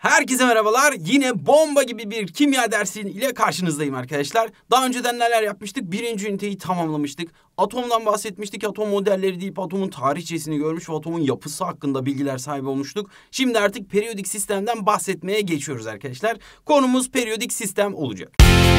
Herkese merhabalar. Yine bomba gibi bir kimya dersi ile karşınızdayım arkadaşlar. Daha önceden neler yapmıştık? Birinci üniteyi tamamlamıştık. Atomdan bahsetmiştik. Atom modelleri deyip atomun tarihçesini görmüş ve atomun yapısı hakkında bilgiler sahibi olmuştuk. Şimdi artık periyodik sistemden bahsetmeye geçiyoruz arkadaşlar. Konumuz periyodik sistem olacak. Müzik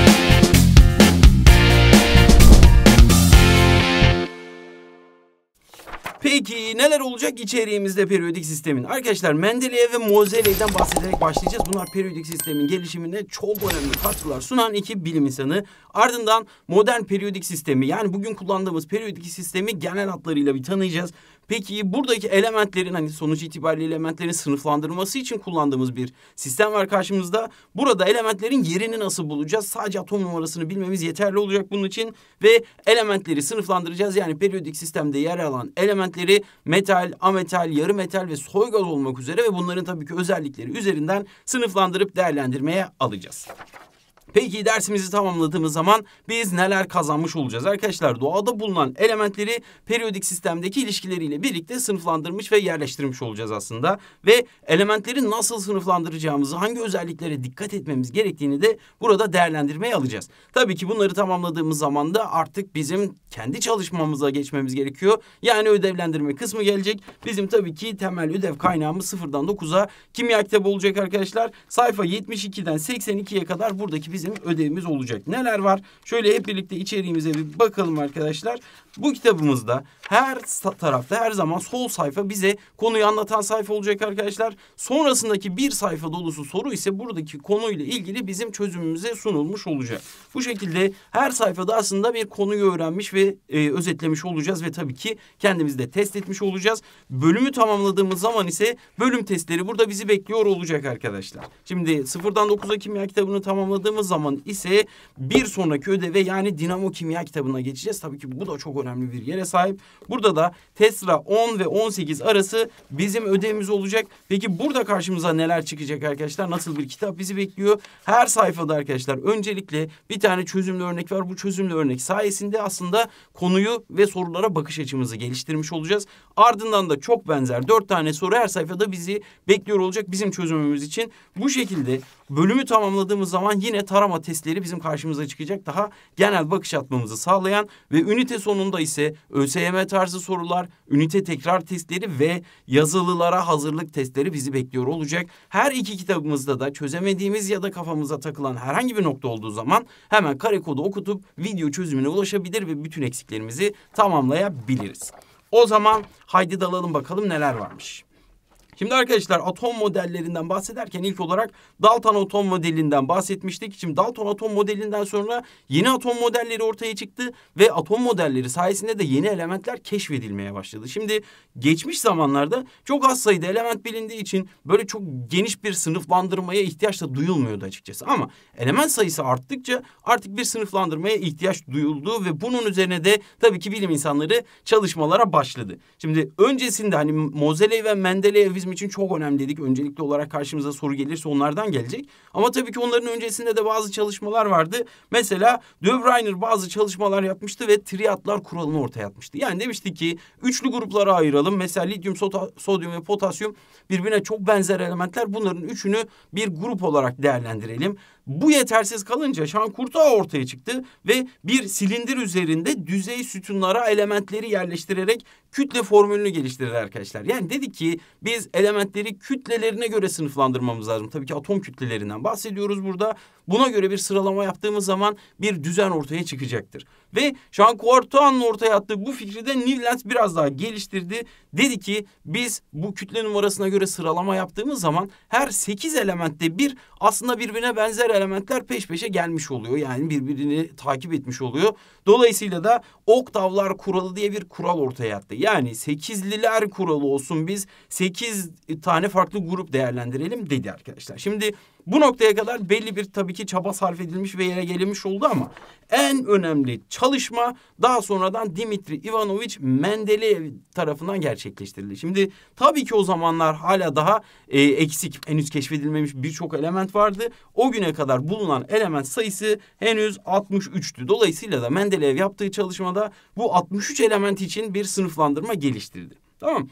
Peki neler olacak içeriğimizde periyodik sistemin? Arkadaşlar Mendeleev ve Mozeley'den bahsederek başlayacağız. Bunlar periyodik sistemin gelişiminde çok önemli katkılar sunan iki bilim insanı. Ardından modern periyodik sistemi yani bugün kullandığımız periyodik sistemi genel adlarıyla bir tanıyacağız. Peki buradaki elementlerin hani sonuç itibariyle elementlerin sınıflandırılması için kullandığımız bir sistem var karşımızda. Burada elementlerin yerini nasıl bulacağız? Sadece atom numarasını bilmemiz yeterli olacak bunun için ve elementleri sınıflandıracağız. Yani periyodik sistemde yer alan elementleri metal, ametal, yarı metal ve soy gaz olmak üzere ve bunların tabii ki özellikleri üzerinden sınıflandırıp değerlendirmeye alacağız. Peki dersimizi tamamladığımız zaman biz neler kazanmış olacağız? Arkadaşlar doğada bulunan elementleri periyodik sistemdeki ilişkileriyle birlikte sınıflandırmış ve yerleştirmiş olacağız aslında. Ve elementleri nasıl sınıflandıracağımızı, hangi özelliklere dikkat etmemiz gerektiğini de burada değerlendirmeye alacağız. Tabii ki bunları tamamladığımız zaman da artık bizim kendi çalışmamıza geçmemiz gerekiyor. Yani ödevlendirme kısmı gelecek. Bizim tabii ki temel ödev kaynağımız sıfırdan dokuza kimya kitabı olacak arkadaşlar. Sayfa 72'den 82'ye kadar buradaki biz bizim ödevimiz olacak. Neler var? Şöyle hep birlikte içeriğimize bir bakalım arkadaşlar. Bu kitabımızda her tarafta her zaman sol sayfa bize konuyu anlatan sayfa olacak arkadaşlar. Sonrasındaki bir sayfa dolusu soru ise buradaki konuyla ilgili bizim çözümümüze sunulmuş olacak. Bu şekilde her sayfada aslında bir konuyu öğrenmiş ve e, özetlemiş olacağız ve tabii ki kendimizi de test etmiş olacağız. Bölümü tamamladığımız zaman ise bölüm testleri burada bizi bekliyor olacak arkadaşlar. Şimdi sıfırdan dokuza kimya kitabını tamamladığımız zaman ise bir sonraki ödeve yani dinamo kimya kitabına geçeceğiz. Tabii ki bu da çok önemli bir yere sahip. Burada da Tesla 10 ve 18 arası bizim ödevimiz olacak. Peki burada karşımıza neler çıkacak arkadaşlar? Nasıl bir kitap bizi bekliyor? Her sayfada arkadaşlar öncelikle bir tane çözümlü örnek var. Bu çözümlü örnek sayesinde aslında konuyu ve sorulara bakış açımızı geliştirmiş olacağız. Ardından da çok benzer dört tane soru her sayfada bizi bekliyor olacak bizim çözümümüz için. Bu şekilde bölümü tamamladığımız zaman yine tarama testleri bizim karşımıza çıkacak. Daha genel bakış atmamızı sağlayan ve ünite sonunda ise ÖSYM tarzı sorular, ünite tekrar testleri ve yazılılara hazırlık testleri bizi bekliyor olacak. Her iki kitabımızda da çözemediğimiz ya da kafamıza takılan herhangi bir nokta olduğu zaman hemen kare kodu okutup video çözümüne ulaşabilir ve bütün eksiklerimizi tamamlayabiliriz. O zaman haydi dalalım bakalım neler varmış. Şimdi arkadaşlar atom modellerinden bahsederken ilk olarak Dalton atom modelinden bahsetmiştik. Şimdi Dalton atom modelinden sonra yeni atom modelleri ortaya çıktı ve atom modelleri sayesinde de yeni elementler keşfedilmeye başladı. Şimdi geçmiş zamanlarda çok az sayıda element bilindiği için böyle çok geniş bir sınıflandırmaya ihtiyaç da duyulmuyordu açıkçası. Ama element sayısı arttıkça artık bir sınıflandırmaya ihtiyaç duyuldu ve bunun üzerine de tabii ki bilim insanları çalışmalara başladı. Şimdi öncesinde hani Mozeley ve Mendeleyev bizim için çok önemli dedik. Öncelikli olarak karşımıza soru gelirse onlardan gelecek. Ama tabii ki onların öncesinde de bazı çalışmalar vardı. Mesela De bazı çalışmalar yapmıştı ve triatlar kuralını ortaya atmıştı. Yani demişti ki üçlü gruplara ayıralım. Mesela lityum, sodyum ve potasyum birbirine çok benzer elementler. Bunların üçünü bir grup olarak değerlendirelim. Bu yetersiz kalınca Şan Kurtağı ortaya çıktı ve bir silindir üzerinde düzey sütunlara elementleri yerleştirerek kütle formülünü geliştirdi arkadaşlar. Yani dedi ki biz elementleri kütlelerine göre sınıflandırmamız lazım. Tabii ki atom kütlelerinden bahsediyoruz burada. Buna göre bir sıralama yaptığımız zaman bir düzen ortaya çıkacaktır. Ve Jean Couartou'nun ortaya attığı bu fikri de Newlands biraz daha geliştirdi. Dedi ki biz bu kütle numarasına göre sıralama yaptığımız zaman her sekiz elementte bir aslında birbirine benzer elementler peş peşe gelmiş oluyor. Yani birbirini takip etmiş oluyor. Dolayısıyla da oktavlar kuralı diye bir kural ortaya attı. Yani sekizliler kuralı olsun biz sekiz tane farklı grup değerlendirelim dedi arkadaşlar. Şimdi bu noktaya kadar belli bir tabii ki çaba sarf edilmiş ve yere gelinmiş oldu ama en önemli çalışma daha sonradan Dimitri Ivanovich Mendeleev tarafından gerçekleştirildi. Şimdi tabii ki o zamanlar hala daha e, eksik, henüz keşfedilmemiş birçok element vardı. O güne kadar bulunan element sayısı henüz 63'tü. Dolayısıyla da Mendeleev yaptığı çalışmada bu 63 element için bir sınıflandırma geliştirdi. Tamam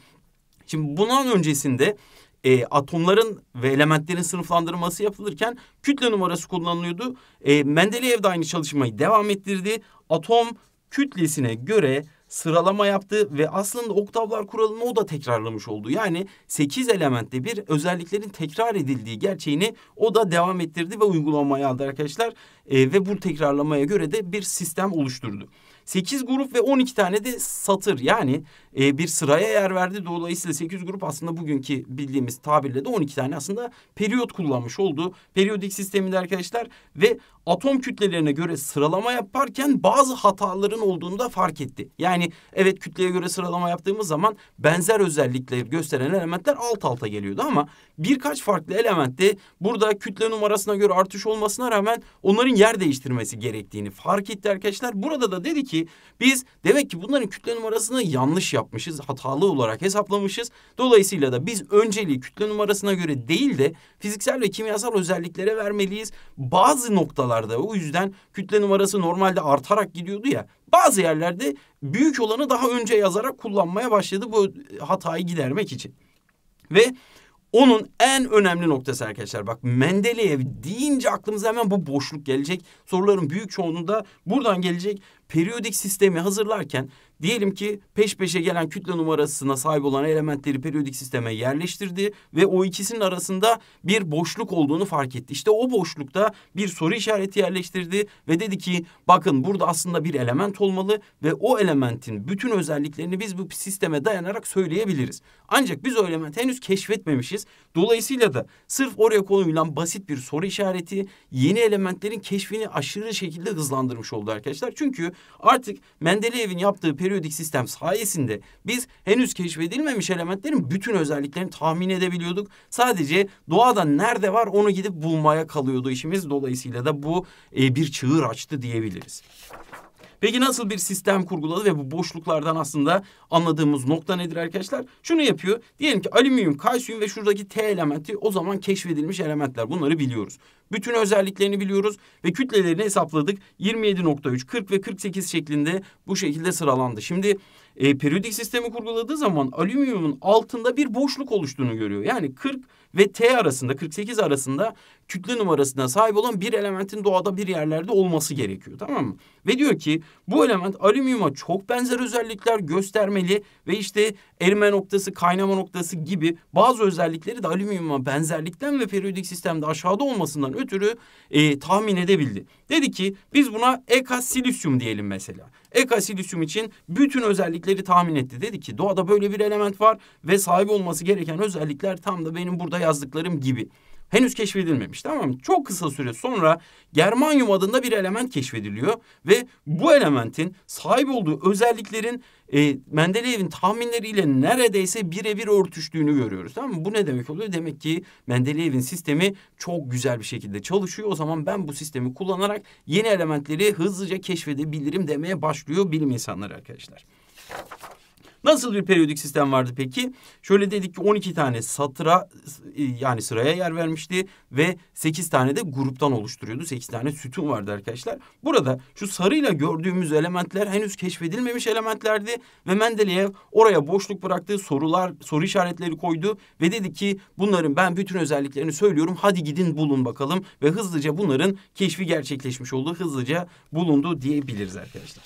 Şimdi bundan öncesinde e, atomların ve elementlerin sınıflandırılması yapılırken kütle numarası kullanılıyordu. E, Mendeleev de aynı çalışmayı devam ettirdi. Atom kütlesine göre sıralama yaptı ve aslında oktavlar kuralını o da tekrarlamış oldu. Yani sekiz elementte bir özelliklerin tekrar edildiği gerçeğini o da devam ettirdi ve uygulamaya aldı arkadaşlar. E, ve bu tekrarlamaya göre de bir sistem oluşturdu. 8 grup ve 12 tane de satır yani e, bir sıraya yer verdi. Dolayısıyla 8 grup aslında bugünkü bildiğimiz tabirle de 12 tane aslında periyot kullanmış oldu. Periyodik sisteminde arkadaşlar ve atom kütlelerine göre sıralama yaparken bazı hataların olduğunu da fark etti. Yani evet kütleye göre sıralama yaptığımız zaman benzer özellikleri gösteren elementler alt alta geliyordu ama birkaç farklı elementte burada kütle numarasına göre artış olmasına rağmen onların yer değiştirmesi gerektiğini fark etti arkadaşlar. Burada da dedi ki biz demek ki bunların kütle numarasını yanlış yapmışız, hatalı olarak hesaplamışız. Dolayısıyla da biz önceliği kütle numarasına göre değil de fiziksel ve kimyasal özelliklere vermeliyiz. Bazı noktalarda o yüzden kütle numarası normalde artarak gidiyordu ya. Bazı yerlerde büyük olanı daha önce yazarak kullanmaya başladı bu hatayı gidermek için. Ve onun en önemli noktası arkadaşlar bak Mendeleev deyince aklımıza hemen bu boşluk gelecek. Soruların büyük çoğunluğu da buradan gelecek. Periyodik sistemi hazırlarken Diyelim ki peş peşe gelen kütle numarasına sahip olan elementleri periyodik sisteme yerleştirdi ve o ikisinin arasında bir boşluk olduğunu fark etti. İşte o boşlukta bir soru işareti yerleştirdi ve dedi ki bakın burada aslında bir element olmalı ve o elementin bütün özelliklerini biz bu sisteme dayanarak söyleyebiliriz. Ancak biz o elementi henüz keşfetmemişiz. Dolayısıyla da sırf oraya konulan basit bir soru işareti yeni elementlerin keşfini aşırı şekilde hızlandırmış oldu arkadaşlar. Çünkü artık Mendeleev'in yaptığı periyodik periyodik sistem sayesinde biz henüz keşfedilmemiş elementlerin bütün özelliklerini tahmin edebiliyorduk. Sadece doğada nerede var onu gidip bulmaya kalıyordu işimiz. Dolayısıyla da bu e, bir çığır açtı diyebiliriz. Peki nasıl bir sistem kurguladı ve bu boşluklardan aslında anladığımız nokta nedir arkadaşlar? Şunu yapıyor. Diyelim ki alüminyum, kalsiyum ve şuradaki T elementi o zaman keşfedilmiş elementler. Bunları biliyoruz. Bütün özelliklerini biliyoruz ve kütlelerini hesapladık. 27.3, 40 ve 48 şeklinde bu şekilde sıralandı. Şimdi e, periyodik sistemi kurguladığı zaman alüminyumun altında bir boşluk oluştuğunu görüyor. Yani 40 ve T arasında 48 arasında kütle numarasına sahip olan bir elementin doğada bir yerlerde olması gerekiyor tamam mı? Ve diyor ki bu element alüminyuma çok benzer özellikler göstermeli ve işte erime noktası, kaynama noktası gibi bazı özellikleri de alüminyuma benzerlikten ve periyodik sistemde aşağıda olmasından ötürü e, tahmin edebildi. Dedi ki biz buna ekasilisyum diyelim mesela ek asilisüm için bütün özellikleri tahmin etti. Dedi ki doğada böyle bir element var ve sahip olması gereken özellikler tam da benim burada yazdıklarım gibi. Henüz keşfedilmemiş tamam mı? Çok kısa süre sonra germanyum adında bir element keşfediliyor ve bu elementin sahip olduğu özelliklerin e, Mendeleyev'in tahminleriyle neredeyse birebir örtüştüğünü görüyoruz. Tamam mı? Bu ne demek oluyor? Demek ki Mendeleyev'in sistemi çok güzel bir şekilde çalışıyor. O zaman ben bu sistemi kullanarak yeni elementleri hızlıca keşfedebilirim demeye başlıyor bilim insanları arkadaşlar. Nasıl bir periyodik sistem vardı peki? Şöyle dedik ki 12 tane satıra e, yani sıraya yer vermişti ve 8 tane de gruptan oluşturuyordu. 8 tane sütun vardı arkadaşlar. Burada şu sarıyla gördüğümüz elementler henüz keşfedilmemiş elementlerdi ve Mendeleev oraya boşluk bıraktı, sorular, soru işaretleri koydu ve dedi ki bunların ben bütün özelliklerini söylüyorum. Hadi gidin bulun bakalım ve hızlıca bunların keşfi gerçekleşmiş oldu. Hızlıca bulundu diyebiliriz arkadaşlar.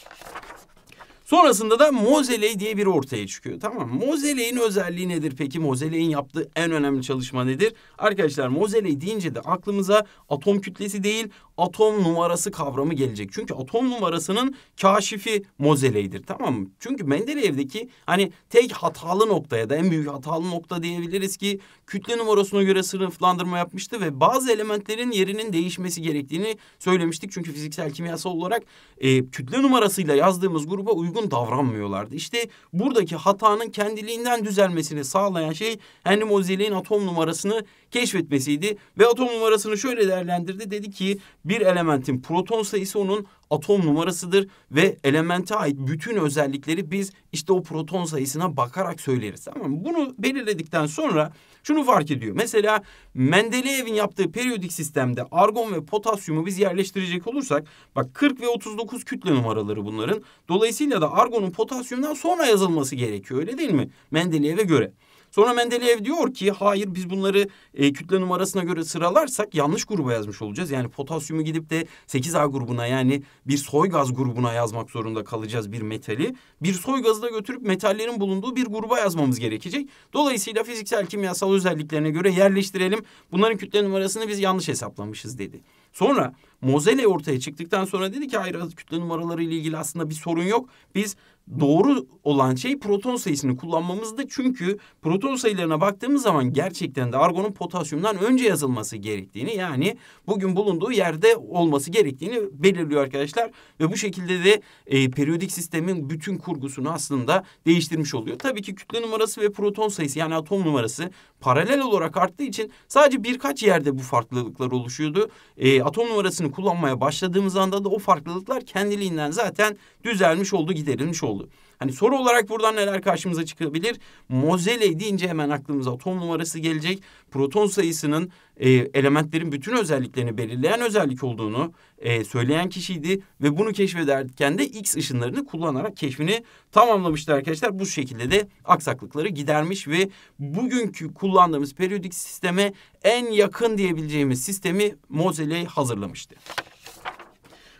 Sonrasında da mozeley diye bir ortaya çıkıyor. Tamam Mozeley'in özelliği nedir peki? Mozeley'in yaptığı en önemli çalışma nedir? Arkadaşlar mozeley deyince de aklımıza atom kütlesi değil atom numarası kavramı gelecek. Çünkü atom numarasının kaşifi Mozeley'dir tamam mı? Çünkü Mendeleyev'deki hani tek hatalı noktaya da en büyük hatalı nokta diyebiliriz ki kütle numarasına göre sınıflandırma yapmıştı ve bazı elementlerin yerinin değişmesi gerektiğini söylemiştik. Çünkü fiziksel kimyasal olarak e, kütle numarasıyla yazdığımız gruba uygun davranmıyorlardı. İşte buradaki hatanın kendiliğinden düzelmesini sağlayan şey Henry Mozeley'in atom numarasını keşfetmesiydi ve atom numarasını şöyle değerlendirdi. Dedi ki bir elementin proton sayısı onun atom numarasıdır ve elemente ait bütün özellikleri biz işte o proton sayısına bakarak söyleriz. Tamam mı? Bunu belirledikten sonra şunu fark ediyor. Mesela Mendeleev'in yaptığı periyodik sistemde argon ve potasyumu biz yerleştirecek olursak bak 40 ve 39 kütle numaraları bunların. Dolayısıyla da argonun potasyumdan sonra yazılması gerekiyor öyle değil mi? Mendeleev'e göre. Sonra Mendeleev diyor ki hayır biz bunları e, kütle numarasına göre sıralarsak yanlış gruba yazmış olacağız. Yani potasyumu gidip de 8A grubuna yani bir soy gaz grubuna yazmak zorunda kalacağız bir metali. Bir soy gazı da götürüp metallerin bulunduğu bir gruba yazmamız gerekecek. Dolayısıyla fiziksel kimyasal özelliklerine göre yerleştirelim. Bunların kütle numarasını biz yanlış hesaplamışız dedi. Sonra Mozele ortaya çıktıktan sonra dedi ki hayır kütle numaraları ile ilgili aslında bir sorun yok. Biz doğru olan şey proton sayısını kullanmamızdı. Çünkü proton sayılarına baktığımız zaman gerçekten de argonun potasyumdan önce yazılması gerektiğini yani bugün bulunduğu yerde olması gerektiğini belirliyor arkadaşlar. Ve bu şekilde de e, periyodik sistemin bütün kurgusunu aslında değiştirmiş oluyor. Tabii ki kütle numarası ve proton sayısı yani atom numarası paralel olarak arttığı için sadece birkaç yerde bu farklılıklar oluşuyordu. E, atom numarasını kullanmaya başladığımız anda da o farklılıklar kendiliğinden zaten düzelmiş oldu giderilmiş oldu oldu. Hani soru olarak buradan neler karşımıza çıkabilir? Mozele deyince hemen aklımıza atom numarası gelecek. Proton sayısının e, elementlerin bütün özelliklerini belirleyen özellik olduğunu e, söyleyen kişiydi. Ve bunu keşfederken de X ışınlarını kullanarak keşfini tamamlamıştı arkadaşlar. Bu şekilde de aksaklıkları gidermiş ve bugünkü kullandığımız periyodik sisteme en yakın diyebileceğimiz sistemi Moseley hazırlamıştı.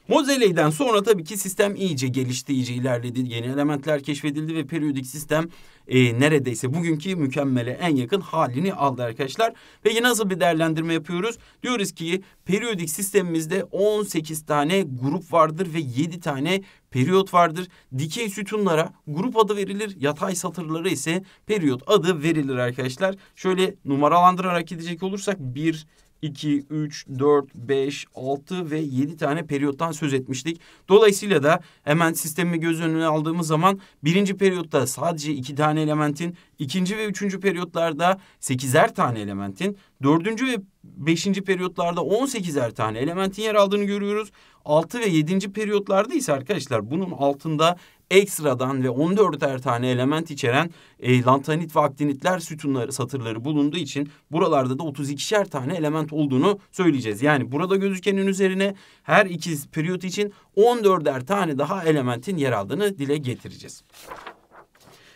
Mozeley'den sonra tabii ki sistem iyice gelişti, iyice ilerledi. Yeni elementler keşfedildi ve periyodik sistem e, neredeyse bugünkü mükemmele en yakın halini aldı arkadaşlar. Peki nasıl bir değerlendirme yapıyoruz? Diyoruz ki periyodik sistemimizde 18 tane grup vardır ve 7 tane periyot vardır. Dikey sütunlara grup adı verilir. Yatay satırlara ise periyot adı verilir arkadaşlar. Şöyle numaralandırarak gidecek olursak 1, 2, 3, 4, 5, 6 ve 7 tane periyottan söz etmiştik. Dolayısıyla da hemen sistemi göz önüne aldığımız zaman birinci periyotta sadece 2 tane elementin, ikinci ve üçüncü periyotlarda 8'er tane elementin, dördüncü ve beşinci periyotlarda 18'er tane elementin yer aldığını görüyoruz. 6 ve 7. periyotlarda ise arkadaşlar bunun altında ekstradan ve 14'er tane element içeren e, lantanit ve aktinitler sütunları satırları bulunduğu için buralarda da 32'şer tane element olduğunu söyleyeceğiz. Yani burada gözükenin üzerine her iki periyot için 14'er tane daha elementin yer aldığını dile getireceğiz.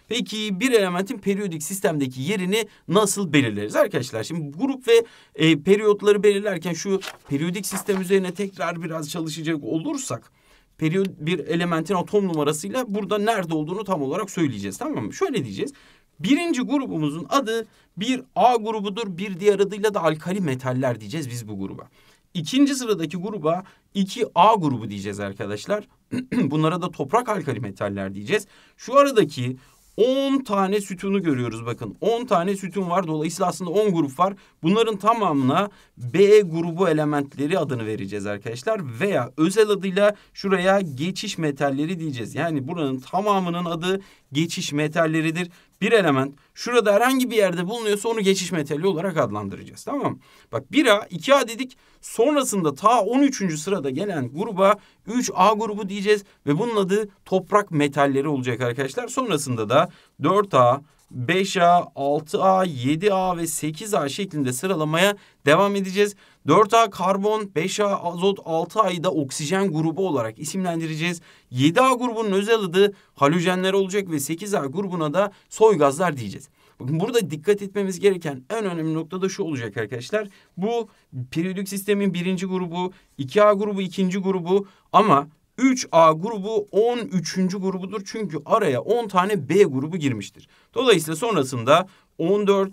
Peki bir elementin periyodik sistemdeki yerini nasıl belirleriz arkadaşlar? Şimdi grup ve e, periyotları belirlerken şu periyodik sistem üzerine tekrar biraz çalışacak olursak periyod bir elementin atom numarasıyla burada nerede olduğunu tam olarak söyleyeceğiz tamam mı? Şöyle diyeceğiz. Birinci grubumuzun adı bir A grubudur. Bir diğer adıyla da alkali metaller diyeceğiz biz bu gruba. İkinci sıradaki gruba 2A grubu diyeceğiz arkadaşlar. Bunlara da toprak alkali metaller diyeceğiz. Şu aradaki 10 tane sütunu görüyoruz bakın. 10 tane sütun var. Dolayısıyla aslında 10 grup var. Bunların tamamına B grubu elementleri adını vereceğiz arkadaşlar. Veya özel adıyla şuraya geçiş metalleri diyeceğiz. Yani buranın tamamının adı geçiş metalleridir bir element şurada herhangi bir yerde bulunuyorsa onu geçiş metali olarak adlandıracağız. Tamam mı? Bak 1A 2A dedik. Sonrasında ta 13. sırada gelen gruba 3A grubu diyeceğiz ve bunun adı toprak metalleri olacak arkadaşlar. Sonrasında da 4A 5A, 6A, 7A ve 8A şeklinde sıralamaya devam edeceğiz. 4A karbon, 5A azot, 6A'yı da oksijen grubu olarak isimlendireceğiz. 7A grubunun özel adı halojenler olacak ve 8A grubuna da soy gazlar diyeceğiz. Bakın burada dikkat etmemiz gereken en önemli nokta da şu olacak arkadaşlar. Bu periyodik sistemin birinci grubu, 2A grubu ikinci grubu ama 3A grubu 13. grubudur. Çünkü araya 10 tane B grubu girmiştir. Dolayısıyla sonrasında 14,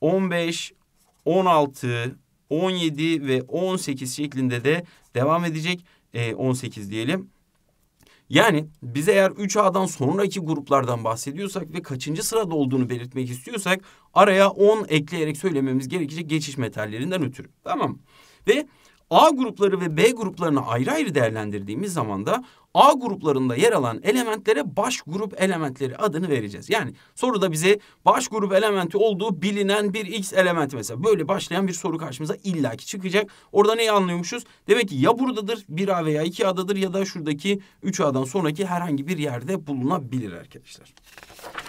15, 16, 17 ve 18 şeklinde de devam edecek. E, 18 diyelim. Yani biz eğer 3A'dan sonraki gruplardan bahsediyorsak ve kaçıncı sırada olduğunu belirtmek istiyorsak araya 10 ekleyerek söylememiz gerekecek geçiş metallerinden ötürü. Tamam Ve A grupları ve B gruplarını ayrı ayrı değerlendirdiğimiz zaman da A gruplarında yer alan elementlere baş grup elementleri adını vereceğiz. Yani soruda bize baş grup elementi olduğu bilinen bir X elementi mesela böyle başlayan bir soru karşımıza illaki çıkacak. Orada neyi anlıyormuşuz? Demek ki ya buradadır 1A veya 2A'dadır ya da şuradaki 3A'dan sonraki herhangi bir yerde bulunabilir arkadaşlar.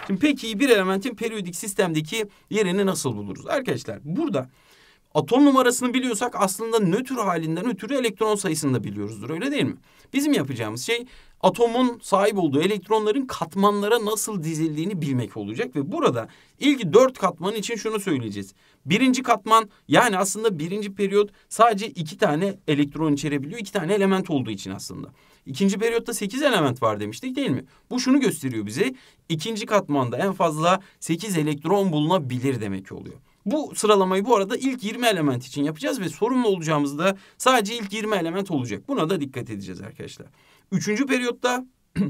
Şimdi peki bir elementin periyodik sistemdeki yerini nasıl buluruz? Arkadaşlar burada atom numarasını biliyorsak aslında nötr halinden ötürü elektron sayısını da biliyoruzdur öyle değil mi? Bizim yapacağımız şey atomun sahip olduğu elektronların katmanlara nasıl dizildiğini bilmek olacak ve burada ilk dört katman için şunu söyleyeceğiz. Birinci katman yani aslında birinci periyot sadece iki tane elektron içerebiliyor iki tane element olduğu için aslında. İkinci periyotta sekiz element var demiştik değil mi? Bu şunu gösteriyor bize ikinci katmanda en fazla sekiz elektron bulunabilir demek oluyor. Bu sıralamayı bu arada ilk 20 element için yapacağız ve sorumlu olacağımız da sadece ilk 20 element olacak. Buna da dikkat edeceğiz arkadaşlar. Üçüncü periyotta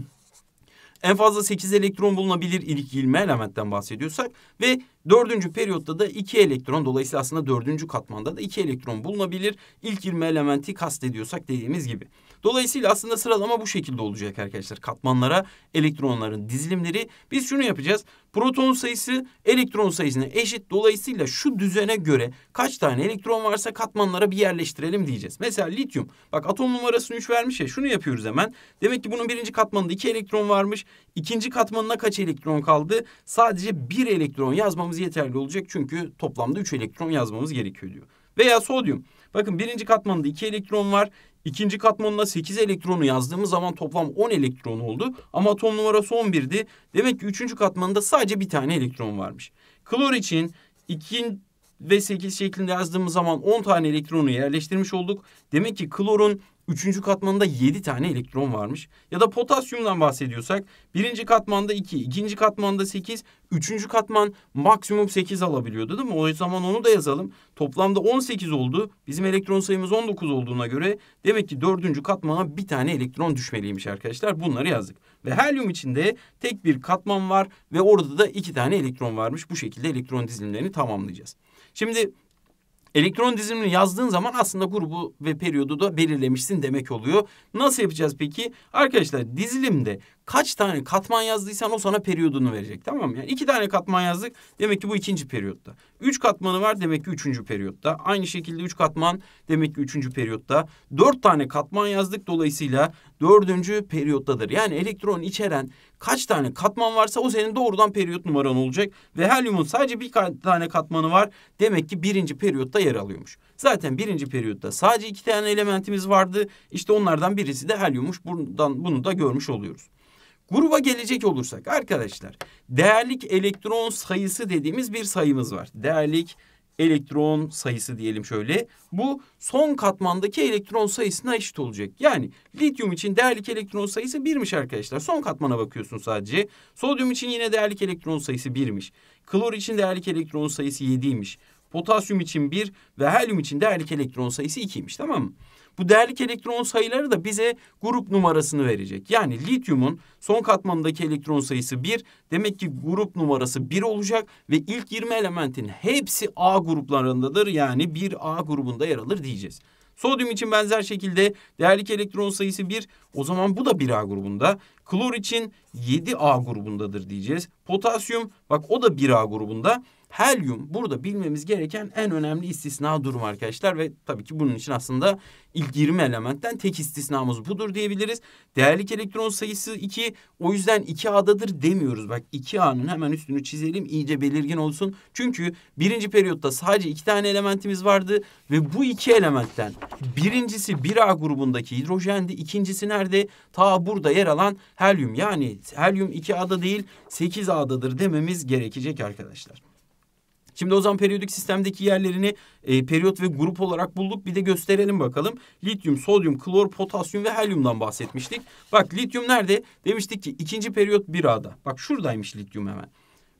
en fazla 8 elektron bulunabilir ilk 20 elementten bahsediyorsak ve Dördüncü periyotta da iki elektron dolayısıyla aslında dördüncü katmanda da iki elektron bulunabilir. İlk 20 elementi kastediyorsak dediğimiz gibi. Dolayısıyla aslında sıralama bu şekilde olacak arkadaşlar. Katmanlara elektronların dizilimleri. Biz şunu yapacağız. Proton sayısı elektron sayısına eşit. Dolayısıyla şu düzene göre kaç tane elektron varsa katmanlara bir yerleştirelim diyeceğiz. Mesela lityum. Bak atom numarasını 3 vermiş ya. Şunu yapıyoruz hemen. Demek ki bunun birinci katmanında 2 elektron varmış. İkinci katmanına kaç elektron kaldı? Sadece 1 elektron yazmamız yazmanız yeterli olacak. Çünkü toplamda 3 elektron yazmamız gerekiyor diyor. Veya sodyum. Bakın birinci katmanda 2 elektron var. İkinci katmanına 8 elektronu yazdığımız zaman toplam 10 elektron oldu. Ama atom numarası 11'di. Demek ki üçüncü katmanında sadece bir tane elektron varmış. Klor için 2 ve 8 şeklinde yazdığımız zaman 10 tane elektronu yerleştirmiş olduk. Demek ki klorun Üçüncü katmanda yedi tane elektron varmış. Ya da potasyumdan bahsediyorsak birinci katmanda iki, ikinci katmanda sekiz, üçüncü katman maksimum sekiz alabiliyordu değil mi? O zaman onu da yazalım. Toplamda on sekiz oldu. Bizim elektron sayımız on dokuz olduğuna göre demek ki dördüncü katmana bir tane elektron düşmeliymiş arkadaşlar. Bunları yazdık. Ve helyum içinde tek bir katman var ve orada da iki tane elektron varmış. Bu şekilde elektron dizilimlerini tamamlayacağız. Şimdi Elektron dizimini yazdığın zaman aslında grubu ve periyodu da belirlemişsin demek oluyor. Nasıl yapacağız peki? Arkadaşlar dizilimde kaç tane katman yazdıysan o sana periyodunu verecek tamam mı? Yani iki tane katman yazdık demek ki bu ikinci periyotta. Üç katmanı var demek ki üçüncü periyotta. Aynı şekilde üç katman demek ki üçüncü periyotta. Dört tane katman yazdık dolayısıyla dördüncü periyottadır. Yani elektron içeren kaç tane katman varsa o senin doğrudan periyot numaran olacak. Ve helyumun sadece bir tane katmanı var. Demek ki birinci periyotta yer alıyormuş. Zaten birinci periyotta sadece iki tane elementimiz vardı. İşte onlardan birisi de helyummuş. Buradan bunu da görmüş oluyoruz. Gruba gelecek olursak arkadaşlar değerlik elektron sayısı dediğimiz bir sayımız var. Değerlik elektron sayısı diyelim şöyle. Bu son katmandaki elektron sayısına eşit olacak. Yani lityum için değerlik elektron sayısı birmiş arkadaşlar. Son katmana bakıyorsun sadece. Sodyum için yine değerlik elektron sayısı birmiş. Klor için değerlik elektron sayısı yediymiş. Potasyum için bir ve helyum için değerlik elektron sayısı ikiymiş tamam mı? Bu değerlik elektron sayıları da bize grup numarasını verecek. Yani lityumun son katmanındaki elektron sayısı 1. Demek ki grup numarası 1 olacak ve ilk 20 elementin hepsi A gruplarındadır. Yani bir A grubunda yer alır diyeceğiz. Sodyum için benzer şekilde değerlik elektron sayısı 1. O zaman bu da 1A grubunda. Klor için 7A grubundadır diyeceğiz. Potasyum bak o da 1A grubunda. Helyum burada bilmemiz gereken en önemli istisna durum arkadaşlar ve tabii ki bunun için aslında ilk 20 elementten tek istisnamız budur diyebiliriz. Değerlik elektron sayısı 2 o yüzden 2A'dadır demiyoruz. Bak 2A'nın hemen üstünü çizelim iyice belirgin olsun. Çünkü birinci periyotta sadece iki tane elementimiz vardı ve bu iki elementten birincisi 1A grubundaki hidrojendi ikincisi nerede? Ta burada yer alan helyum yani helyum 2A'da değil 8A'dadır dememiz gerekecek arkadaşlar. Şimdi o zaman periyodik sistemdeki yerlerini e, periyot ve grup olarak bulduk. Bir de gösterelim bakalım. Lityum, sodyum, klor, potasyum ve helyumdan bahsetmiştik. Bak lityum nerede? Demiştik ki ikinci periyot bir ada Bak şuradaymış lityum hemen.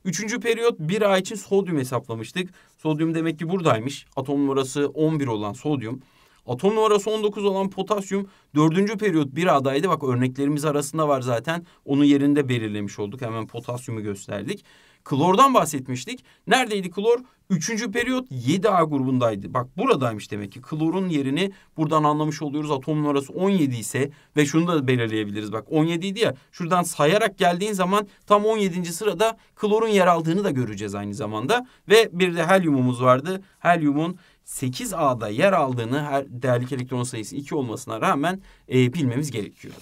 Üçüncü periyot bir a için sodyum hesaplamıştık. Sodyum demek ki buradaymış. Atom numarası 11 olan sodyum. Atom numarası 19 olan potasyum dördüncü periyot bir adaydı. Bak örneklerimiz arasında var zaten. Onun yerinde belirlemiş olduk. Hemen potasyumu gösterdik. Klordan bahsetmiştik. Neredeydi klor? Üçüncü periyot 7A grubundaydı. Bak buradaymış demek ki. Klorun yerini buradan anlamış oluyoruz. Atom numarası 17 ise ve şunu da belirleyebiliriz. Bak 17 idi ya şuradan sayarak geldiğin zaman tam 17. sırada klorun yer aldığını da göreceğiz aynı zamanda. Ve bir de helyumumuz vardı. Helyumun 8A'da yer aldığını her değerlik elektron sayısı 2 olmasına rağmen e, bilmemiz gerekiyor.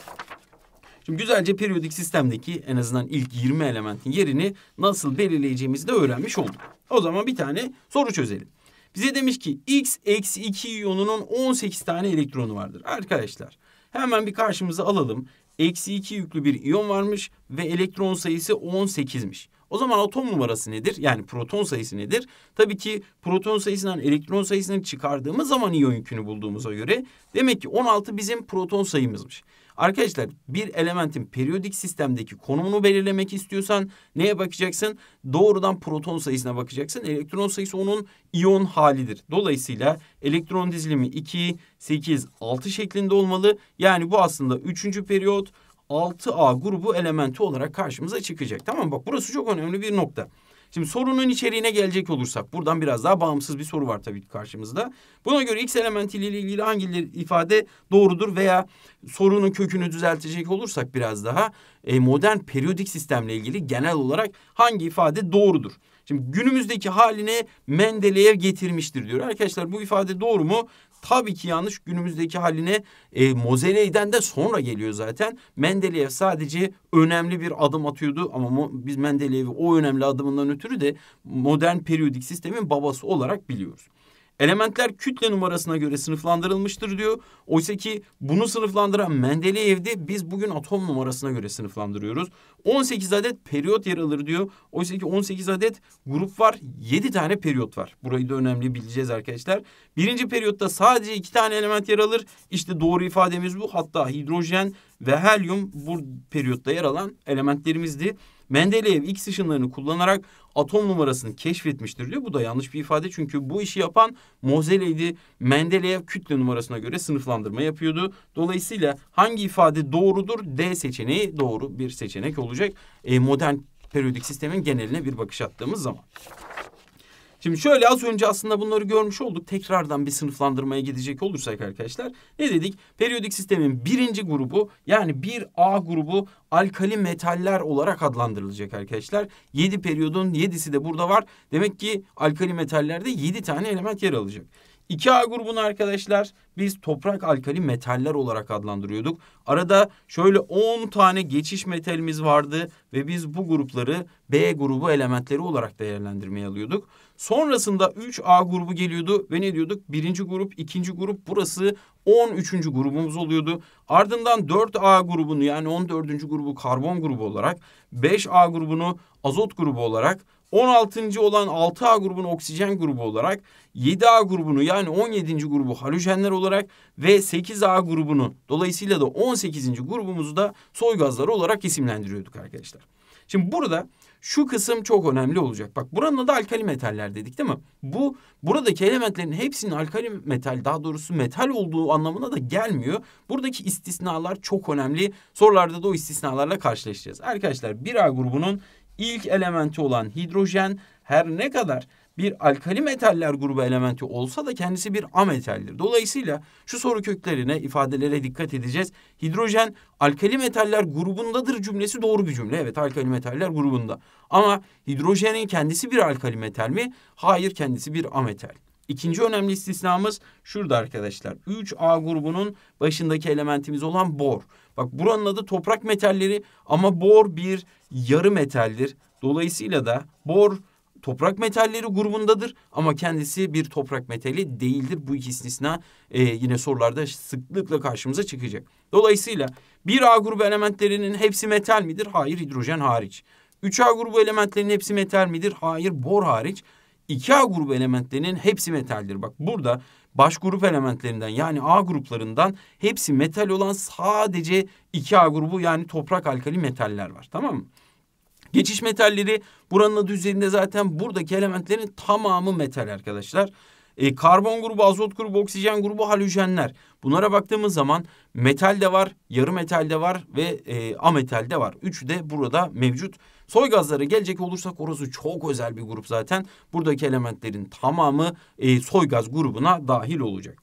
Şimdi güzelce periyodik sistemdeki en azından ilk 20 elementin yerini nasıl belirleyeceğimizi de öğrenmiş olduk. O zaman bir tane soru çözelim. Bize demiş ki X eksi 2 iyonunun 18 tane elektronu vardır. Arkadaşlar hemen bir karşımıza alalım. Eksi 2 yüklü bir iyon varmış ve elektron sayısı 18'miş. O zaman atom numarası nedir? Yani proton sayısı nedir? Tabii ki proton sayısından elektron sayısını çıkardığımız zaman iyon yükünü bulduğumuza göre demek ki 16 bizim proton sayımızmış. Arkadaşlar bir elementin periyodik sistemdeki konumunu belirlemek istiyorsan neye bakacaksın? Doğrudan proton sayısına bakacaksın. Elektron sayısı onun iyon halidir. Dolayısıyla elektron dizilimi 2, 8, 6 şeklinde olmalı. Yani bu aslında 3. periyot 6A grubu elementi olarak karşımıza çıkacak. Tamam mı? Bak burası çok önemli bir nokta. Şimdi sorunun içeriğine gelecek olursak buradan biraz daha bağımsız bir soru var tabii karşımızda. Buna göre x ile ilgili hangi ifade doğrudur veya sorunun kökünü düzeltecek olursak biraz daha e, modern periyodik sistemle ilgili genel olarak hangi ifade doğrudur? Şimdi günümüzdeki haline Mendeleyev getirmiştir diyor. Arkadaşlar bu ifade doğru mu? Tabii ki yanlış günümüzdeki haline e, Mozeley'den de sonra geliyor zaten. Mendeleev sadece önemli bir adım atıyordu ama biz Mendeleev'i o önemli adımından ötürü de modern periyodik sistemin babası olarak biliyoruz. Elementler kütle numarasına göre sınıflandırılmıştır diyor. Oysa ki bunu sınıflandıran Mendeleyev'de biz bugün atom numarasına göre sınıflandırıyoruz. 18 adet periyot yer alır diyor. Oysa ki 18 adet grup var. 7 tane periyot var. Burayı da önemli bileceğiz arkadaşlar. Birinci periyotta sadece 2 tane element yer alır. İşte doğru ifademiz bu. Hatta hidrojen ve helyum bu periyotta yer alan elementlerimizdi. Mendeleyev X ışınlarını kullanarak atom numarasını keşfetmiştir diyor. Bu da yanlış bir ifade çünkü bu işi yapan Mozeley'di. Mendeleyev kütle numarasına göre sınıflandırma yapıyordu. Dolayısıyla hangi ifade doğrudur? D seçeneği doğru bir seçenek olacak. E, modern periyodik sistemin geneline bir bakış attığımız zaman. Şimdi şöyle az önce aslında bunları görmüş olduk. Tekrardan bir sınıflandırmaya gidecek olursak arkadaşlar. Ne dedik? Periyodik sistemin birinci grubu yani bir A grubu alkali metaller olarak adlandırılacak arkadaşlar. yedi periyodun yedisi de burada var. Demek ki alkali metallerde yedi tane element yer alacak. İki a grubunu arkadaşlar biz toprak alkali metaller olarak adlandırıyorduk. Arada şöyle 10 tane geçiş metalimiz vardı ve biz bu grupları B grubu elementleri olarak değerlendirmeye alıyorduk. Sonrasında 3A grubu geliyordu ve ne diyorduk? Birinci grup, ikinci grup burası 13. grubumuz oluyordu. Ardından 4A grubunu yani 14. grubu karbon grubu olarak, 5A grubunu azot grubu olarak 16. olan 6A grubunu oksijen grubu olarak, 7A grubunu yani 17. grubu halojenler olarak ve 8A grubunu dolayısıyla da 18. grubumuzu da soy gazları olarak isimlendiriyorduk arkadaşlar. Şimdi burada şu kısım çok önemli olacak. Bak buranın adı alkali metaller dedik değil mi? Bu buradaki elementlerin hepsinin alkali metal daha doğrusu metal olduğu anlamına da gelmiyor. Buradaki istisnalar çok önemli. Sorularda da o istisnalarla karşılaşacağız. Arkadaşlar 1A grubunun ilk elementi olan hidrojen her ne kadar bir alkali metaller grubu elementi olsa da kendisi bir ametaldir. Dolayısıyla şu soru köklerine, ifadelere dikkat edeceğiz. Hidrojen alkali metaller grubundadır cümlesi doğru bir cümle. Evet alkali metaller grubunda. Ama hidrojenin kendisi bir alkali metal mi? Hayır kendisi bir ametal. İkinci önemli istisnamız şurada arkadaşlar. 3A grubunun başındaki elementimiz olan bor. Bak buranın adı toprak metalleri ama bor bir yarı metaldir. Dolayısıyla da bor toprak metalleri grubundadır ama kendisi bir toprak metali değildir. Bu iki istisna e, yine sorularda sıklıkla karşımıza çıkacak. Dolayısıyla 1A grubu elementlerinin hepsi metal midir? Hayır hidrojen hariç. 3A grubu elementlerinin hepsi metal midir? Hayır bor hariç. 2 A grubu elementlerinin hepsi metaldir. Bak burada baş grup elementlerinden yani A gruplarından hepsi metal olan sadece 2 A grubu yani toprak alkali metaller var. Tamam mı? Geçiş metalleri buranın adı üzerinde zaten buradaki elementlerin tamamı metal arkadaşlar. E, karbon grubu, azot grubu, oksijen grubu, halojenler. Bunlara baktığımız zaman metal de var, yarı metal de var ve e, ametal de var. Üçü de burada mevcut. Soy gazları gelecek olursak orası çok özel bir grup zaten. Buradaki elementlerin tamamı e, soy gaz grubuna dahil olacak.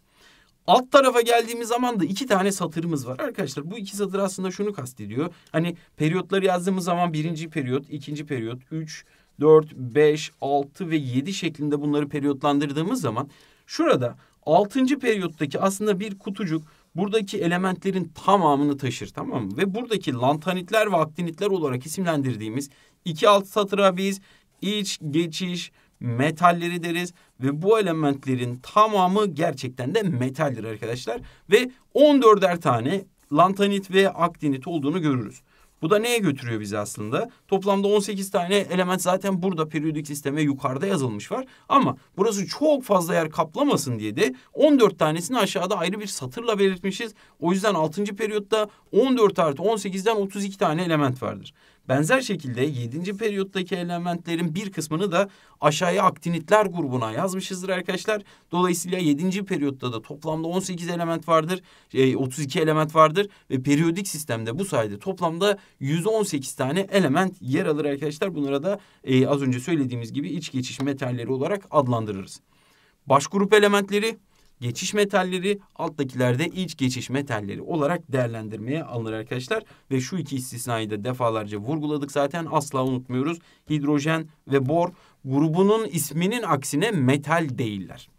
Alt tarafa geldiğimiz zaman da iki tane satırımız var. Arkadaşlar bu iki satır aslında şunu kastediyor. Hani periyotları yazdığımız zaman birinci periyot, ikinci periyot, üç, dört, beş, altı ve yedi şeklinde bunları periyotlandırdığımız zaman şurada altıncı periyottaki aslında bir kutucuk buradaki elementlerin tamamını taşır tamam mı? Ve buradaki lantanitler ve aktinitler olarak isimlendirdiğimiz iki alt satıra biz iç, geçiş, metalleri deriz ve bu elementlerin tamamı gerçekten de metaldir arkadaşlar ve 14'er tane lantanit ve aktinit olduğunu görürüz. Bu da neye götürüyor bizi aslında? Toplamda 18 tane element zaten burada periyodik sisteme yukarıda yazılmış var. Ama burası çok fazla yer kaplamasın diye de 14 tanesini aşağıda ayrı bir satırla belirtmişiz. O yüzden 6. periyotta 14 artı 18'den 32 tane element vardır. Benzer şekilde 7. periyottaki elementlerin bir kısmını da aşağıya aktinitler grubuna yazmışızdır arkadaşlar. Dolayısıyla 7. periyotta da toplamda 18 element vardır, 32 e, element vardır ve periyodik sistemde bu sayede toplamda 118 tane element yer alır arkadaşlar. Bunlara da e, az önce söylediğimiz gibi iç geçiş metalleri olarak adlandırırız. Baş grup elementleri geçiş metalleri, alttakiler de iç geçiş metalleri olarak değerlendirmeye alınır arkadaşlar. Ve şu iki istisnayı da defalarca vurguladık zaten asla unutmuyoruz. Hidrojen ve bor grubunun isminin aksine metal değiller.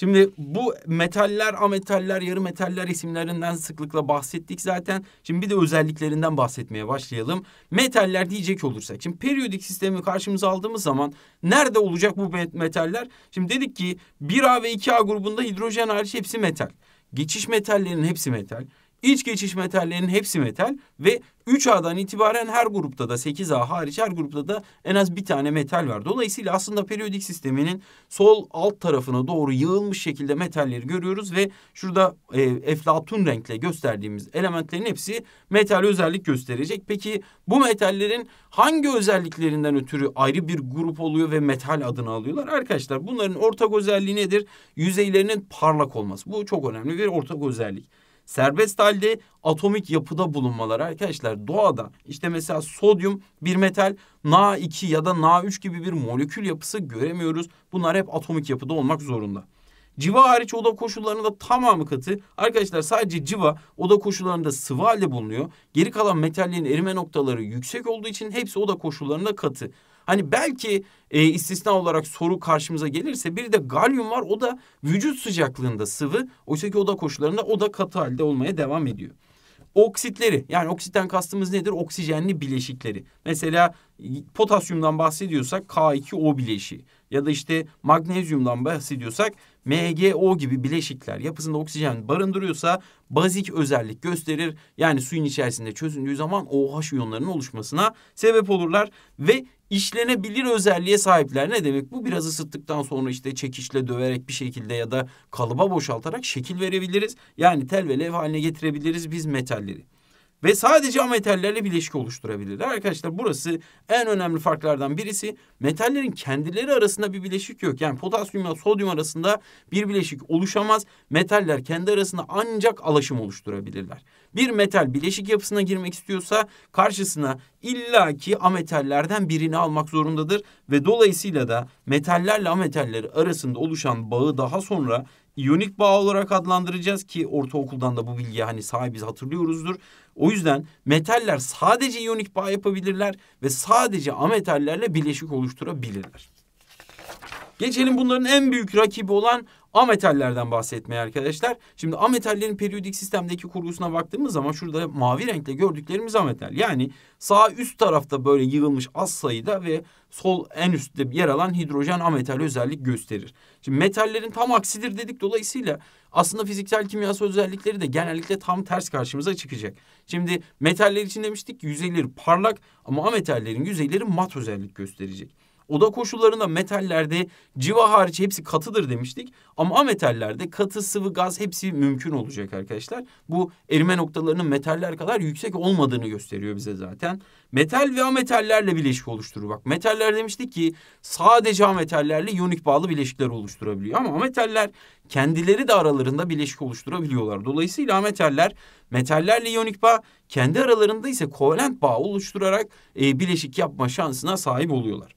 Şimdi bu metaller, ametaller, yarı metaller isimlerinden sıklıkla bahsettik zaten. Şimdi bir de özelliklerinden bahsetmeye başlayalım. Metaller diyecek olursak. Şimdi periyodik sistemi karşımıza aldığımız zaman nerede olacak bu metaller? Şimdi dedik ki 1A ve 2A grubunda hidrojen hariç hepsi metal. Geçiş metallerinin hepsi metal. İç geçiş metallerinin hepsi metal ve 3A'dan itibaren her grupta da 8A hariç her grupta da en az bir tane metal var. Dolayısıyla aslında periyodik sisteminin sol alt tarafına doğru yığılmış şekilde metalleri görüyoruz ve şurada e, eflatun renkle gösterdiğimiz elementlerin hepsi metal özellik gösterecek. Peki bu metallerin hangi özelliklerinden ötürü ayrı bir grup oluyor ve metal adını alıyorlar? Arkadaşlar bunların ortak özelliği nedir? Yüzeylerinin parlak olması. Bu çok önemli bir ortak özellik serbest halde atomik yapıda bulunmaları arkadaşlar doğada işte mesela sodyum bir metal Na2 ya da Na3 gibi bir molekül yapısı göremiyoruz. Bunlar hep atomik yapıda olmak zorunda. Civa hariç oda koşullarında tamamı katı. Arkadaşlar sadece civa oda koşullarında sıvı halde bulunuyor. Geri kalan metallerin erime noktaları yüksek olduğu için hepsi oda koşullarında katı. Hani belki e, istisna olarak soru karşımıza gelirse bir de galyum var. O da vücut sıcaklığında sıvı. Oysa ki oda koşullarında o da katı halde olmaya devam ediyor. Oksitleri yani oksitten kastımız nedir? Oksijenli bileşikleri. Mesela potasyumdan bahsediyorsak K2O bileşiği ya da işte magnezyumdan bahsediyorsak MgO gibi bileşikler yapısında oksijen barındırıyorsa bazik özellik gösterir. Yani suyun içerisinde çözündüğü zaman OH iyonlarının oluşmasına sebep olurlar ve işlenebilir özelliğe sahipler. Ne demek bu? Biraz ısıttıktan sonra işte çekişle döverek bir şekilde ya da kalıba boşaltarak şekil verebiliriz. Yani tel ve levh haline getirebiliriz biz metalleri. Ve sadece ametallerle bileşik oluşturabilirler. Arkadaşlar burası en önemli farklardan birisi. Metallerin kendileri arasında bir bileşik yok. Yani potasyumla sodyum arasında bir bileşik oluşamaz. Metaller kendi arasında ancak alaşım oluşturabilirler. Bir metal bileşik yapısına girmek istiyorsa karşısına illaki ametallerden birini almak zorundadır. Ve dolayısıyla da metallerle ametalleri arasında oluşan bağı daha sonra iyonik bağ olarak adlandıracağız ki ortaokuldan da bu bilgiye hani sahibiz hatırlıyoruzdur. O yüzden metaller sadece iyonik bağ yapabilirler ve sadece ametallerle bileşik oluşturabilirler. Geçelim bunların en büyük rakibi olan ametallerden bahsetmeye arkadaşlar. Şimdi ametallerin periyodik sistemdeki kurgusuna baktığımız zaman şurada mavi renkle gördüklerimiz ametal. Yani sağ üst tarafta böyle yığılmış az sayıda ve sol en üstte yer alan hidrojen ametal özellik gösterir. Şimdi metallerin tam aksidir dedik dolayısıyla aslında fiziksel kimyasal özellikleri de genellikle tam ters karşımıza çıkacak. Şimdi metaller için demiştik yüzeyleri parlak ama ametallerin yüzeyleri mat özellik gösterecek. Oda koşullarında metallerde civa hariç hepsi katıdır demiştik. Ama ametallerde katı, sıvı, gaz hepsi mümkün olacak arkadaşlar. Bu erime noktalarının metaller kadar yüksek olmadığını gösteriyor bize zaten. Metal ve ametallerle bileşik oluşturur. Bak metaller demiştik ki sadece ametallerle iyonik bağlı bileşikler oluşturabiliyor. Ama ametaller kendileri de aralarında bileşik oluşturabiliyorlar. Dolayısıyla ametaller metallerle iyonik bağ kendi aralarında ise kovalent bağ oluşturarak e, bileşik yapma şansına sahip oluyorlar.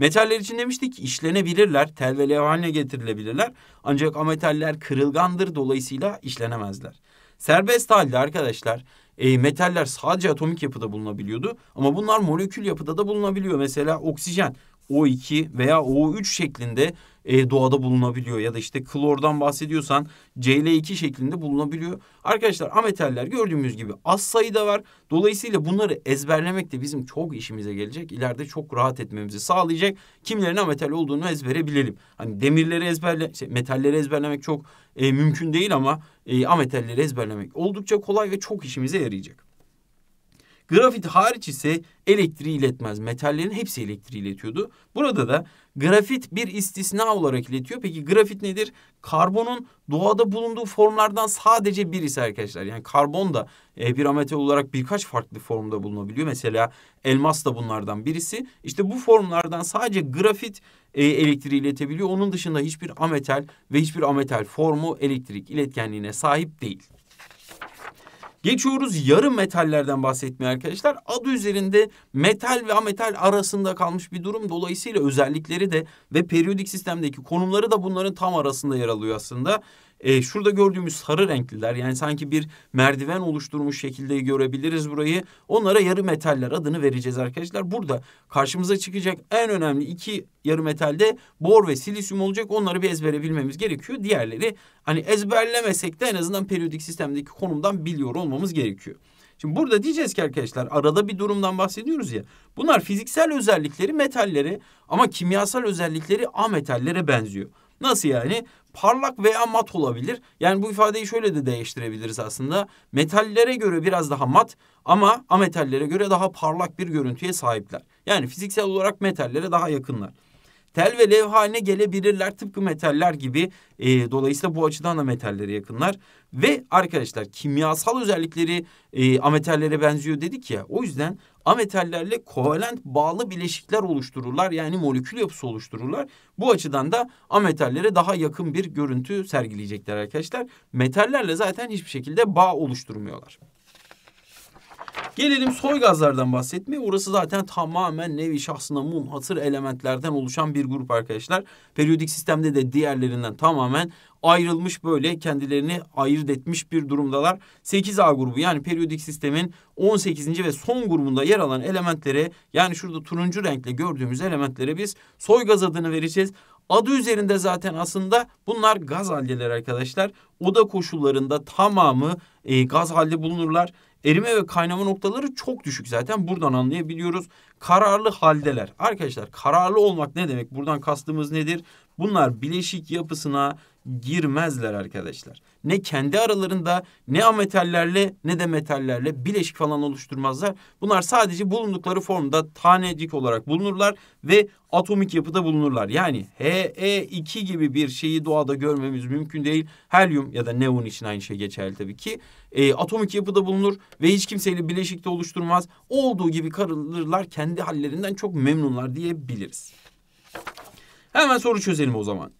Metaller için demiştik işlenebilirler, tel ve levh haline getirilebilirler. Ancak ametaller kırılgandır dolayısıyla işlenemezler. Serbest halde arkadaşlar e, metaller sadece atomik yapıda bulunabiliyordu ama bunlar molekül yapıda da bulunabiliyor. Mesela oksijen O2 veya O3 şeklinde e, doğada bulunabiliyor ya da işte klordan bahsediyorsan CL2 şeklinde bulunabiliyor. Arkadaşlar ametaller gördüğümüz gibi az sayıda var. Dolayısıyla bunları ezberlemek de bizim çok işimize gelecek. İleride çok rahat etmemizi sağlayacak. Kimlerin ametal olduğunu ezbere Hani demirleri ezberle, şey, metalleri ezberlemek çok e, mümkün değil ama e, ametalleri ezberlemek oldukça kolay ve çok işimize yarayacak. Grafit hariç ise elektriği iletmez. Metallerin hepsi elektriği iletiyordu. Burada da grafit bir istisna olarak iletiyor. Peki grafit nedir? Karbonun doğada bulunduğu formlardan sadece birisi arkadaşlar. Yani karbon da e, bir ametal olarak birkaç farklı formda bulunabiliyor. Mesela elmas da bunlardan birisi. İşte bu formlardan sadece grafit e, elektriği iletebiliyor. Onun dışında hiçbir ametal ve hiçbir ametal formu elektrik iletkenliğine sahip değil. Geçiyoruz yarım metallerden bahsetmeye arkadaşlar. Adı üzerinde metal ve ametal arasında kalmış bir durum. Dolayısıyla özellikleri de ve periyodik sistemdeki konumları da bunların tam arasında yer alıyor aslında. E, şurada gördüğümüz sarı renkliler yani sanki bir merdiven oluşturmuş şekilde görebiliriz burayı. Onlara yarı metaller adını vereceğiz arkadaşlar. Burada karşımıza çıkacak en önemli iki yarı metalde bor ve silisyum olacak. Onları bir ezbere bilmemiz gerekiyor. Diğerleri hani ezberlemesek de en azından periyodik sistemdeki konumdan biliyor olmamız gerekiyor. Şimdi burada diyeceğiz ki arkadaşlar arada bir durumdan bahsediyoruz ya. Bunlar fiziksel özellikleri metallere ama kimyasal özellikleri ametallere benziyor. Nasıl yani? Parlak veya mat olabilir. Yani bu ifadeyi şöyle de değiştirebiliriz aslında. Metallere göre biraz daha mat ama ametallere göre daha parlak bir görüntüye sahipler. Yani fiziksel olarak metallere daha yakınlar tel ve lev haline gelebilirler tıpkı metaller gibi. E, dolayısıyla bu açıdan da metallere yakınlar. Ve arkadaşlar kimyasal özellikleri e, ametallere benziyor dedik ya. O yüzden ametallerle kovalent bağlı bileşikler oluştururlar. Yani molekül yapısı oluştururlar. Bu açıdan da ametallere daha yakın bir görüntü sergileyecekler arkadaşlar. Metallerle zaten hiçbir şekilde bağ oluşturmuyorlar. Gelelim soy gazlardan bahsetmeye. Orası zaten tamamen nevi şahsına munhatır elementlerden oluşan bir grup arkadaşlar. Periyodik sistemde de diğerlerinden tamamen ayrılmış böyle kendilerini ayırt etmiş bir durumdalar. 8A grubu yani periyodik sistemin 18. ve son grubunda yer alan elementlere yani şurada turuncu renkle gördüğümüz elementlere biz soy gaz adını vereceğiz. Adı üzerinde zaten aslında bunlar gaz halleri arkadaşlar. Oda koşullarında tamamı e, gaz halde bulunurlar. Erime ve kaynama noktaları çok düşük zaten buradan anlayabiliyoruz. Kararlı haldeler. Arkadaşlar kararlı olmak ne demek? Buradan kastımız nedir? Bunlar bileşik yapısına girmezler arkadaşlar. Ne kendi aralarında ne ametallerle ne de metallerle bileşik falan oluşturmazlar. Bunlar sadece bulundukları formda tanecik olarak bulunurlar ve atomik yapıda bulunurlar. Yani He2 gibi bir şeyi doğada görmemiz mümkün değil. Helyum ya da neon için aynı şey geçerli tabii ki. E, atomik yapıda bulunur ve hiç kimseyle bileşikte oluşturmaz. Olduğu gibi karılırlar kendi hallerinden çok memnunlar diyebiliriz. Hemen soru çözelim o zaman.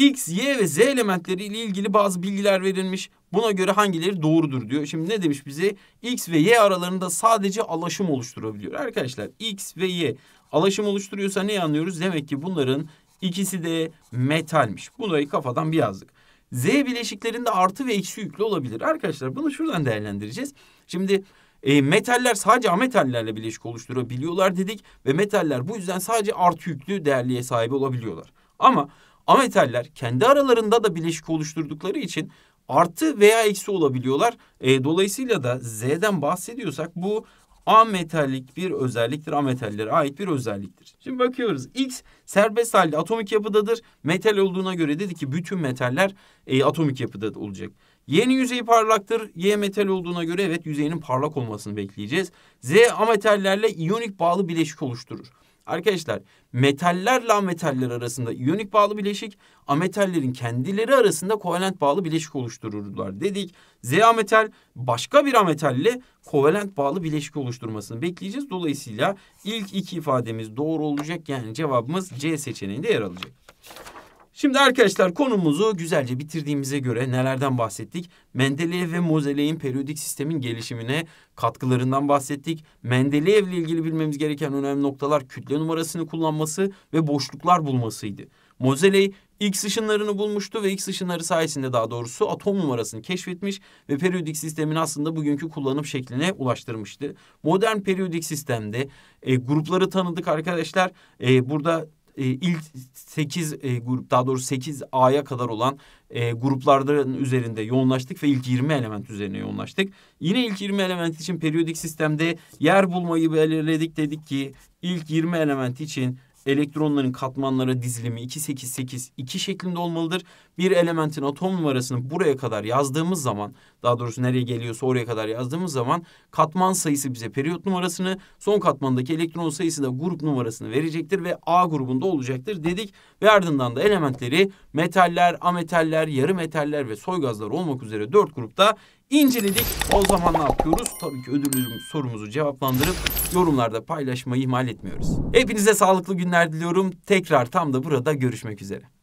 X, Y ve Z elementleri ile ilgili bazı bilgiler verilmiş. Buna göre hangileri doğrudur diyor. Şimdi ne demiş bize? X ve Y aralarında sadece alaşım oluşturabiliyor. Arkadaşlar X ve Y alaşım oluşturuyorsa ne anlıyoruz? Demek ki bunların ikisi de metalmiş. Bunları kafadan bir yazdık. Z bileşiklerinde artı ve eksi yüklü olabilir. Arkadaşlar bunu şuradan değerlendireceğiz. Şimdi e, metaller sadece ametallerle bileşik oluşturabiliyorlar dedik. Ve metaller bu yüzden sadece artı yüklü değerliğe sahip olabiliyorlar. Ama ametaller kendi aralarında da bileşik oluşturdukları için artı veya eksi olabiliyorlar. E, dolayısıyla da Z'den bahsediyorsak bu ametallik bir özelliktir. Ametallere ait bir özelliktir. Şimdi bakıyoruz. X serbest halde atomik yapıdadır. Metal olduğuna göre dedi ki bütün metaller e, atomik yapıda olacak. Y'nin yüzeyi parlaktır. Y metal olduğuna göre evet yüzeyinin parlak olmasını bekleyeceğiz. Z ametallerle iyonik bağlı bileşik oluşturur. Arkadaşlar metallerle ametaller arasında iyonik bağlı bileşik, ametallerin kendileri arasında kovalent bağlı bileşik oluştururlar dedik. Z ametal başka bir ametalle kovalent bağlı bileşik oluşturmasını bekleyeceğiz. Dolayısıyla ilk iki ifademiz doğru olacak yani cevabımız C seçeneğinde yer alacak. Şimdi arkadaşlar konumuzu güzelce bitirdiğimize göre nelerden bahsettik? Mendeleev ve Mozeley'in periyodik sistemin gelişimine katkılarından bahsettik. Mendeleev ile ilgili bilmemiz gereken önemli noktalar kütle numarasını kullanması ve boşluklar bulmasıydı. Mozeley X ışınlarını bulmuştu ve X ışınları sayesinde daha doğrusu atom numarasını keşfetmiş ve periyodik sistemin aslında bugünkü kullanım şekline ulaştırmıştı. Modern periyodik sistemde e, grupları tanıdık arkadaşlar. E, burada e, ilk 8 e, grup daha doğrusu 8 A'ya kadar olan e, grupların üzerinde yoğunlaştık ve ilk 20 element üzerine yoğunlaştık. Yine ilk 20 element için periyodik sistemde yer bulmayı belirledik dedik ki ilk 20 element için elektronların katmanlara dizilimi 2 8 8 2 şeklinde olmalıdır. Bir elementin atom numarasını buraya kadar yazdığımız zaman daha doğrusu nereye geliyorsa oraya kadar yazdığımız zaman katman sayısı bize periyot numarasını son katmandaki elektron sayısı da grup numarasını verecektir ve A grubunda olacaktır dedik ve ardından da elementleri metaller, ametaller, yarı metaller ve soy gazlar olmak üzere dört grupta inceledik. O zaman ne yapıyoruz? Tabii ki ödül sorumuzu cevaplandırıp yorumlarda paylaşmayı ihmal etmiyoruz. Hepinize sağlıklı günler diliyorum. Tekrar tam da burada görüşmek üzere.